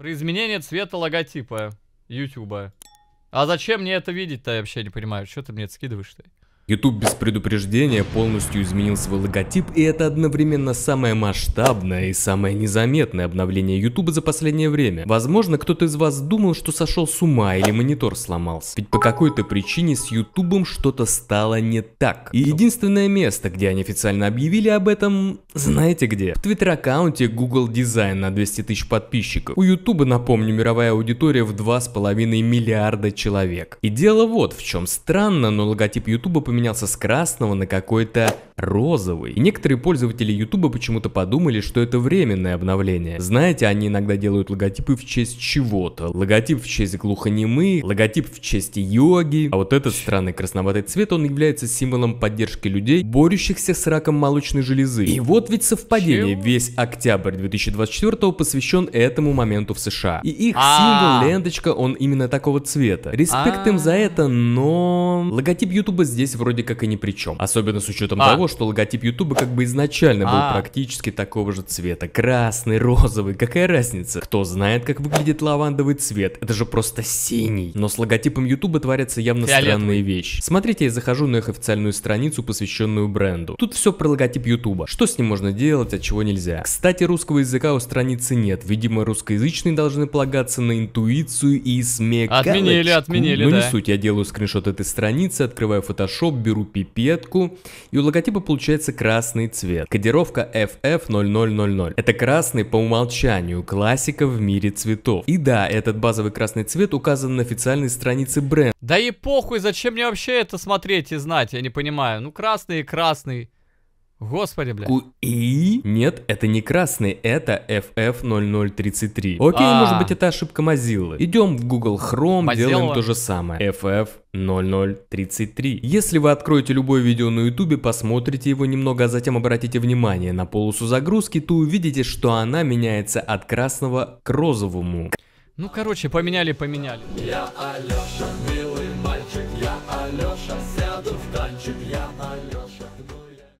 Про изменение цвета логотипа Ютуба. А зачем мне это видеть-то, я вообще не понимаю. Что ты мне это скидываешь-то? YouTube без предупреждения полностью изменил свой логотип, и это одновременно самое масштабное и самое незаметное обновление YouTube за последнее время. Возможно, кто-то из вас думал, что сошел с ума или монитор сломался. Ведь по какой-то причине с YouTube что-то стало не так. И единственное место, где они официально объявили об этом, знаете где? В твиттер-аккаунте Google Design на 200 тысяч подписчиков. У YouTube, напомню, мировая аудитория в 2,5 миллиарда человек. И дело вот в чем. Странно, но логотип YouTube поменялся поменялся с красного на какой-то розовый. И некоторые пользователи YouTube почему-то подумали, что это временное обновление. Знаете, они иногда делают логотипы в честь чего-то. Логотип в честь глухонемы, логотип в честь йоги. А вот этот странный красноватый цвет, он является символом поддержки людей, борющихся с раком молочной железы. И вот ведь совпадение. Чего? Весь октябрь 2024 посвящен этому моменту в США. И их а. символ, ленточка, он именно такого цвета. Респект а. им за это, но... Логотип YouTube здесь вроде как и ни при чем. Особенно с учетом а. того, что логотип Ютуба как бы изначально был а. практически такого же цвета. Красный, розовый, какая разница? Кто знает, как выглядит лавандовый цвет? Это же просто синий. Но с логотипом Ютуба творятся явно Фиолетовый. странные вещи. Смотрите, я захожу на их официальную страницу, посвященную бренду. Тут все про логотип Ютуба. Что с ним можно делать, а чего нельзя. Кстати, русского языка у страницы нет. Видимо, русскоязычные должны полагаться на интуицию и смекалочку. Отменили, отменили, Но ну да. не суть, я делаю скриншот этой страницы, открываю фотошоп фотошоп, беру пипетку, и у логотипа получается красный цвет. Кодировка FF0000. Это красный по умолчанию, классика в мире цветов. И да, этот базовый красный цвет указан на официальной странице бренда. Да и похуй, зачем мне вообще это смотреть и знать, я не понимаю. Ну красный и красный. Господи, бля. и? Нет, это не красный, это FF0033. Окей, А-а-а. может быть это ошибка Mozilla. Идем в Google Chrome, Mozilla. делаем то же самое. FF 0033. Если вы откроете любое видео на YouTube, посмотрите его немного, а затем обратите внимание на полосу загрузки, то увидите, что она меняется от красного к розовому. Ну, короче, поменяли, поменяли. Я Алёша, милый мальчик,